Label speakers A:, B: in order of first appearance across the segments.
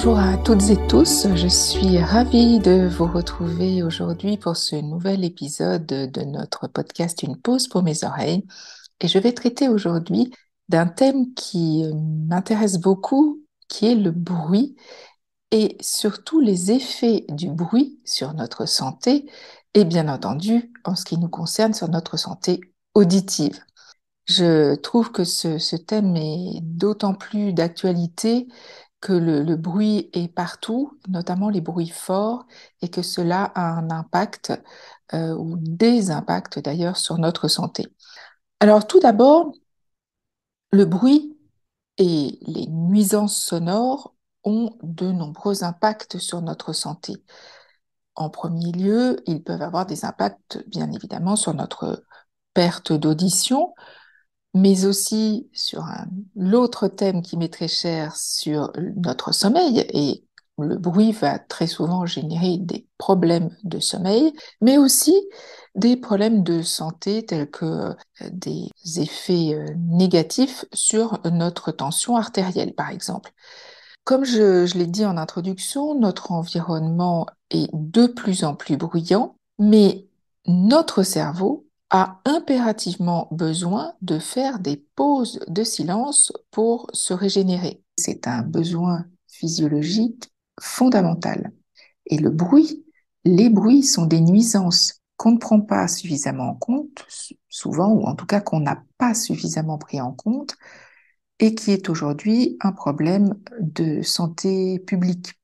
A: Bonjour à toutes et tous, je suis ravie de vous retrouver aujourd'hui pour ce nouvel épisode de notre podcast Une pause pour mes oreilles. Et je vais traiter aujourd'hui d'un thème qui euh, m'intéresse beaucoup, qui est le bruit et surtout les effets du bruit sur notre santé et bien entendu en ce qui nous concerne sur notre santé auditive. Je trouve que ce, thème est d'autant plus d'actualité que le, bruit est partout, notamment les bruits forts, et que cela a un impact euh, ou des impacts d'ailleurs sur notre santé. Alors tout d'abord, le bruit et les nuisances sonores ont de nombreux impacts sur notre santé. En premier lieu, ils peuvent avoir des impacts bien évidemment sur notre perte d'audition, mais aussi sur l'autre thème qui m'est très cher, sur notre sommeil, et le bruit va très souvent générer des problèmes de sommeil, mais aussi des problèmes de santé tels que euh, des effets euh, négatifs sur notre tension artérielle, par exemple. Comme je, je l'ai dit en introduction, notre environnement est de plus en plus bruyant, mais notre cerveau a impérativement besoin de faire des pauses de silence pour se régénérer. C'est un besoin physiologique fondamental. Et le bruit, les bruits sont des nuisances qu'on ne prend pas suffisamment en compte, souvent, ou en tout cas qu'on n'a pas suffisamment pris en compte, et qui est aujourd'hui un problème de santé publique.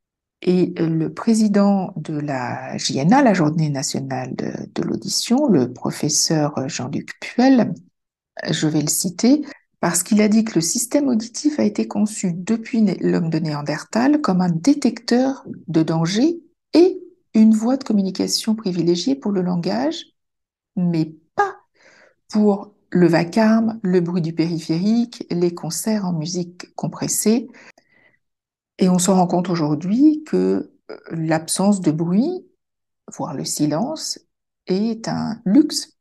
A: Et euh, le président de la JNA, la Journée nationale de, de l'audition, le professeur Jean-Luc Puel, je vais le citer, parce qu'il a dit que le système auditif a été conçu depuis l'homme de Néandertal comme un détecteur de danger et une voie de communication privilégiée pour le langage, mais pas pour le vacarme, le bruit du périphérique, les concerts en musique compressée, et on se rend compte aujourd'hui que euh, l'absence de bruit, voire le silence, est un luxe.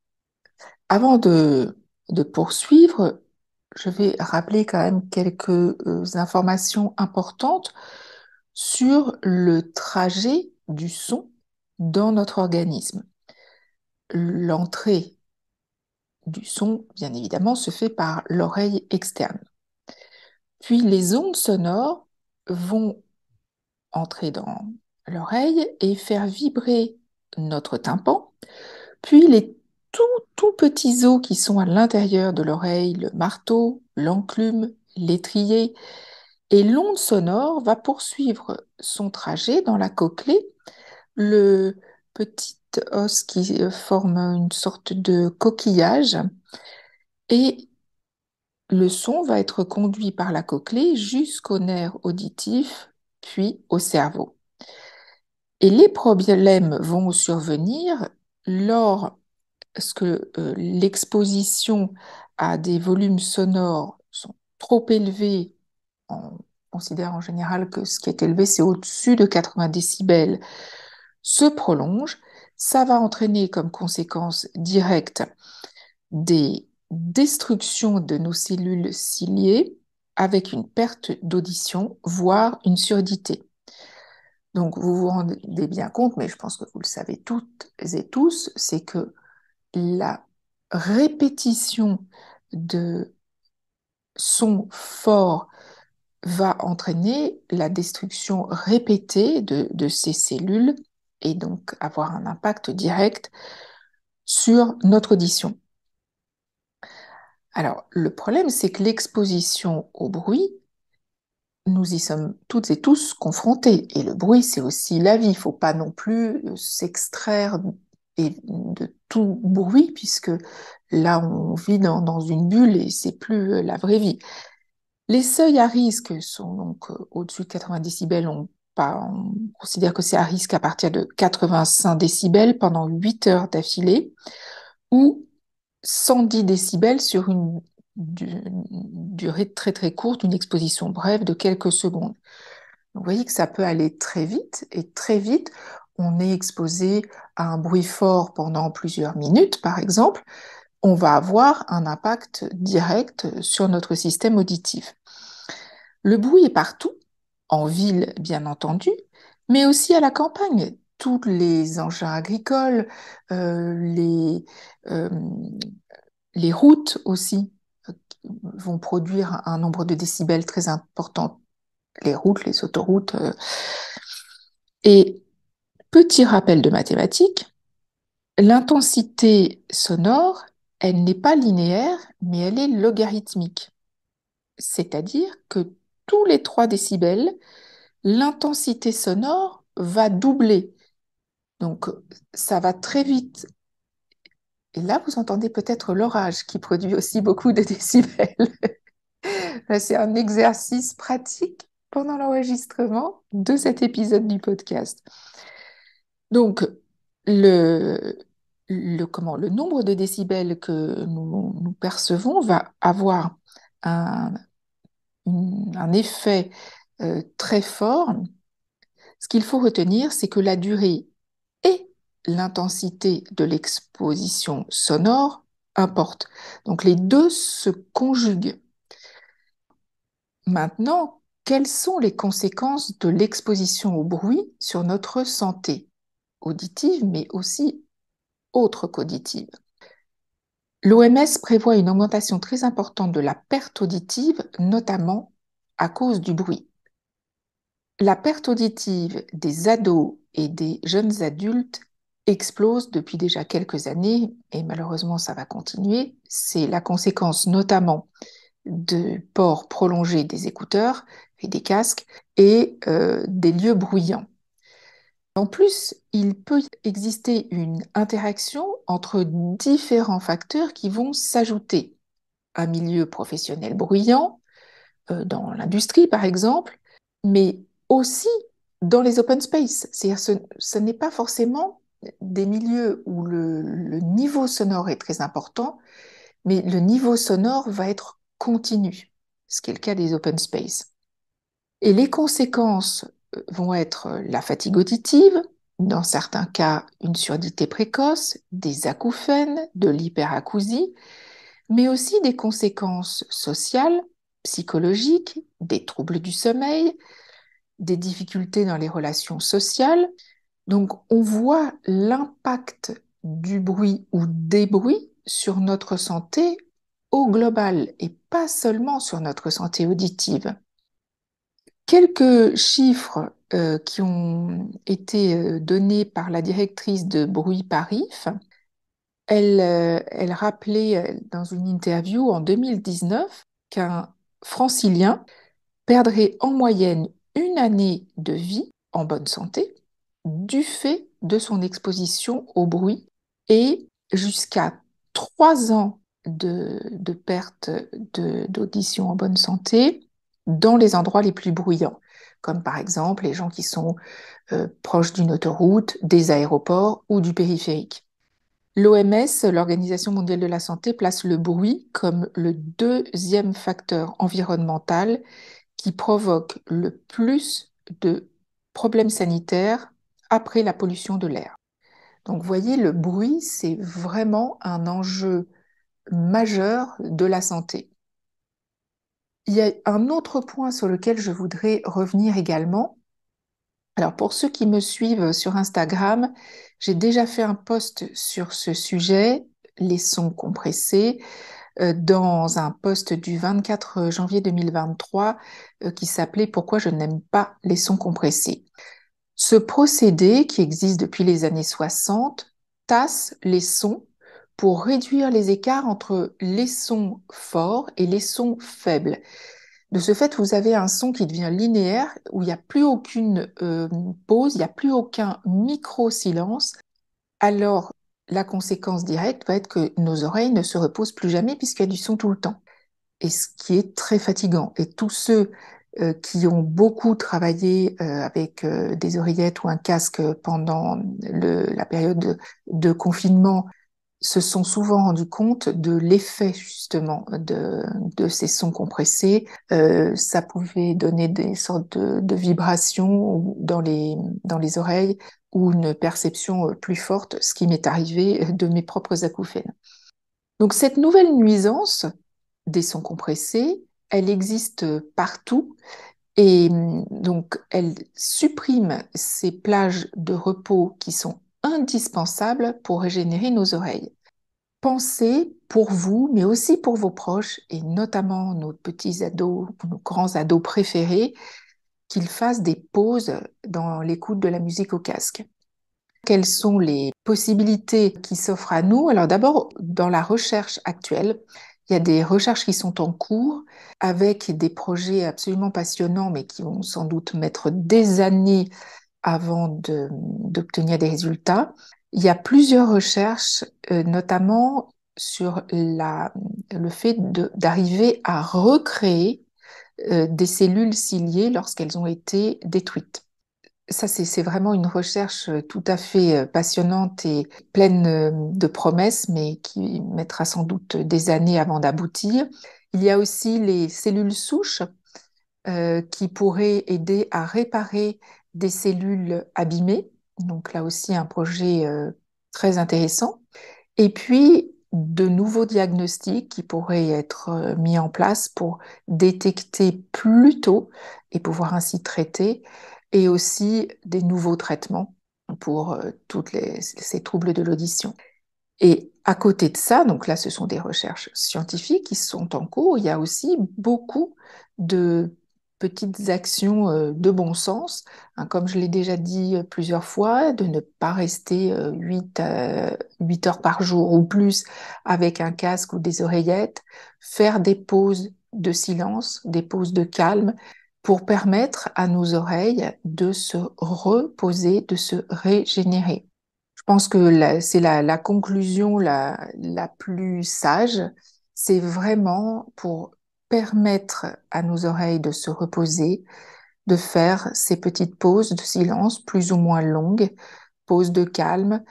A: Avant de, de poursuivre, je vais rappeler quand même quelques euh, informations importantes sur le trajet du son dans notre organisme. L'entrée du son, bien évidemment, se fait par l'oreille externe. Puis les ondes sonores vont entrer dans l'oreille et faire vibrer notre tympan, puis les tout, tout petits os qui sont à l'intérieur de l'oreille, le marteau, l'enclume, l'étrier, et l'onde sonore va poursuivre son trajet dans la cochlée, le petit os qui euh, forme une sorte de coquillage, et le son va être conduit par la cochlée jusqu'au nerf auditif, puis au cerveau. Et les problèmes vont survenir lorsque euh, l'exposition à des volumes sonores sont trop élevés. On considère en général que ce qui est élevé, c'est au-dessus de 80 décibels, se prolonge. Ça va entraîner comme conséquence directe des destruction de nos cellules ciliées avec une perte d'audition, voire une surdité. Donc vous vous rendez bien compte, mais je pense que vous le savez toutes et tous, c'est que la répétition de sons forts va entraîner la destruction répétée de, de, ces cellules et donc avoir un impact direct sur notre audition. Alors, le problème, c'est que l'exposition au bruit, nous y sommes toutes et tous confrontés. Et le bruit, c'est aussi la vie. Il ne faut pas non plus euh, s'extraire de tout bruit, puisque là, on vit dans, une bulle et c'est plus euh, la vraie vie. Les seuils à risque sont donc euh, au-dessus de 80 décibels. On, considère que c'est à risque à partir de 85 décibels pendant 8 heures d'affilée ou 110 décibels sur une durée très très courte, une exposition brève de quelques secondes. vous voyez que ça peut aller très vite et très vite, on est exposé à un bruit fort pendant plusieurs minutes, par exemple, on va avoir un impact direct sur notre système auditif. Le bruit est partout, en ville bien entendu, mais aussi à la campagne tous les engins agricoles, euh, euh, les, routes aussi euh, vont produire un nombre de décibels très important. Les routes, les autoroutes. Et petit rappel de mathématiques, l'intensité sonore, elle n'est pas linéaire, mais elle est logarithmique. C'est-à-dire que tous les 3 décibels, l'intensité sonore va doubler donc, ça va très vite. Et là, vous entendez peut-être l'orage qui produit aussi beaucoup de décibels. Euh, c'est un exercice pratique pendant l'enregistrement de cet épisode du podcast. Donc, le, le, comment, le nombre de décibels que nous, percevons va avoir un, un effet euh, très fort. Ce qu'il faut retenir, c'est que la durée l'intensité de l'exposition sonore importe. Donc les deux se conjuguent. Maintenant, quelles sont les conséquences de l'exposition au bruit sur notre santé auditive, mais aussi autre qu'auditive L'OMS prévoit une augmentation très importante de la perte auditive, notamment à cause du bruit. La perte auditive des ados et des jeunes adultes explose depuis déjà quelques années, et malheureusement ça va continuer. C'est la conséquence notamment de port prolongé des écouteurs et des casques et euh, des lieux bruyants. En plus, il peut exister une interaction entre différents facteurs qui vont s'ajouter. Un milieu professionnel bruyant, euh, dans l'industrie par exemple, mais aussi dans les open space. C'est-à-dire ce, ce n'est pas forcément des milieux où le, niveau sonore est très important, mais le niveau sonore va être continu, ce qui est le cas des open space. Et les conséquences euh, vont être euh, la fatigue auditive, dans certains cas une surdité précoce, des acouphènes, de l'hyperacousie, mais aussi des conséquences sociales, psychologiques, des troubles du sommeil, des difficultés dans les relations sociales, donc on voit l'impact du bruit ou des bruits sur notre santé au global et pas seulement sur notre santé auditive. Quelques chiffres euh, qui ont été euh, donnés par la directrice de Bruit Parif. elle euh, rappelait dans une interview en 2019 qu'un francilien perdrait en moyenne une année de vie en bonne santé du fait de son exposition au bruit et jusqu'à trois ans de, perte d'audition en bonne santé dans les endroits les plus bruyants, comme par exemple les gens qui sont euh, proches d'une autoroute, des aéroports ou du périphérique. L'OMS, l'Organisation mondiale de la santé, place le bruit comme le deuxième facteur environnemental qui provoque le plus de problèmes sanitaires après la pollution de l'air. Donc vous voyez, le bruit, c'est vraiment un enjeu majeur de la santé. Il y a un autre point sur lequel je voudrais revenir également. Alors pour ceux qui me suivent sur Instagram, j'ai déjà fait un post sur ce sujet, les sons compressés, euh, dans un post du 24 janvier 2023 euh, qui s'appelait Pourquoi je n'aime pas les sons compressés. Ce procédé, qui existe depuis les années 60, tasse les sons pour réduire les écarts entre les sons forts et les sons faibles. De ce fait, vous avez un son qui devient linéaire, où il n'y a plus aucune euh, pause, il n'y a plus aucun micro-silence. Alors, la conséquence directe va être que nos oreilles ne se reposent plus jamais puisqu'il y a du son tout le temps. Et ce qui est très fatigant. Et tous ceux euh, qui ont beaucoup travaillé euh, avec euh, des oreillettes ou un casque pendant le, la période de, confinement se sont souvent rendus compte de l'effet justement de, de, ces sons compressés. ça pouvait donner des sortes de, de, vibrations dans les, dans les oreilles ou une perception plus forte, ce qui m'est arrivé de mes propres acouphènes. Donc cette nouvelle nuisance des sons compressés, elle existe partout et donc elle supprime ces plages de repos qui sont indispensables pour régénérer nos oreilles. Pensez pour vous, mais aussi pour vos proches, et notamment nos petits ados, nos grands ados préférés, qu'ils fassent des pauses dans l'écoute de la musique au casque. Quelles sont les possibilités qui s'offrent à nous Alors d'abord, dans la recherche actuelle, il y a des recherches qui sont en cours avec des projets absolument passionnants, mais qui vont sans doute mettre des années avant d'obtenir des résultats. Il y a plusieurs recherches, euh, notamment sur le fait d'arriver à recréer euh, des cellules ciliées lorsqu'elles ont été détruites. Ça, c'est vraiment une recherche euh, tout à fait euh, passionnante et pleine euh, de promesses, mais qui mettra sans doute des années avant d'aboutir. Il y a aussi les cellules souches qui pourraient aider à réparer des cellules abîmées. Donc là aussi, un projet très intéressant. Et puis, de nouveaux diagnostics qui pourraient être mis en place pour détecter plus tôt et pouvoir ainsi traiter et aussi des nouveaux traitements pour tous euh, toutes ces troubles de l'audition. Et à côté de ça, donc là, ce sont des recherches scientifiques qui sont en cours. Il y a aussi beaucoup de petites actions euh, de bon sens, hein, comme je l'ai déjà dit euh, plusieurs fois, de ne pas rester 8 heures par jour ou plus avec un casque ou des oreillettes, faire des pauses de silence, des pauses de calme, pour permettre à nos oreilles de se reposer, de se régénérer. Je pense que c'est la, conclusion la, plus sage. C'est vraiment pour permettre à nos oreilles de se reposer, de faire ces petites pauses de silence plus ou moins longues, pauses de calme.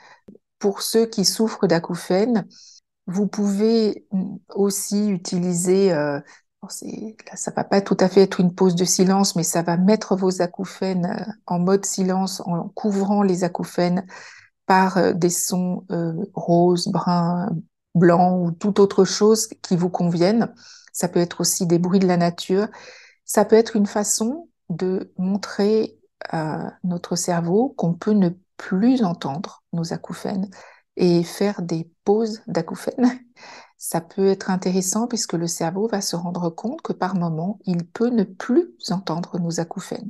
A: Pour ceux qui souffrent d'acouphènes, vous pouvez aussi utiliser euh, Là, ça va pas tout à fait être une pause de silence, mais ça va mettre vos acouphènes euh, en mode silence en couvrant les acouphènes par euh, des sons euh, roses, bruns, blancs ou toute autre chose qui vous convienne. Ça peut être aussi des bruits de la nature. Ça peut être une façon de montrer à notre cerveau qu'on peut ne plus entendre nos acouphènes et faire des pauses d'acouphènes ça peut être intéressant puisque le cerveau va se rendre compte que par moment, il peut ne plus entendre nos acouphènes.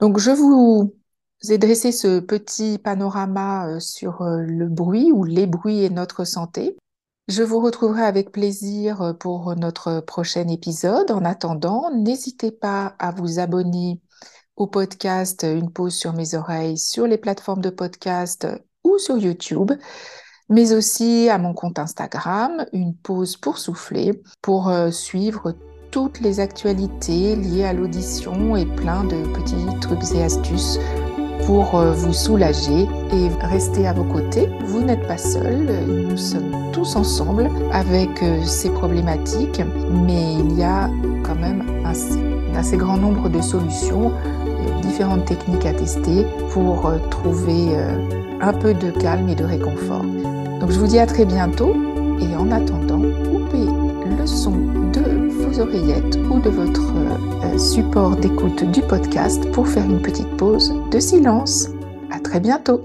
A: Donc, je vous ai dressé ce petit panorama euh, sur euh, le bruit ou les bruits et notre santé. Je vous retrouverai avec plaisir euh, pour notre prochain épisode. En attendant, n'hésitez pas à vous abonner au podcast Une pause sur mes oreilles sur les plateformes de podcast ou sur YouTube mais aussi à mon compte Instagram, une pause pour souffler, pour euh, suivre toutes les actualités liées à l'audition et plein de petits trucs et astuces pour euh, vous soulager et rester à vos côtés. Vous n'êtes pas seul, nous sommes tous ensemble avec euh, ces problématiques, mais il y a quand même un, assez grand nombre de solutions, différentes techniques à tester pour trouver un peu de calme et de réconfort. Donc je vous dis à très bientôt et en attendant, coupez le son de vos oreillettes ou de votre euh, support d'écoute du podcast pour faire une petite pause de silence. À très bientôt.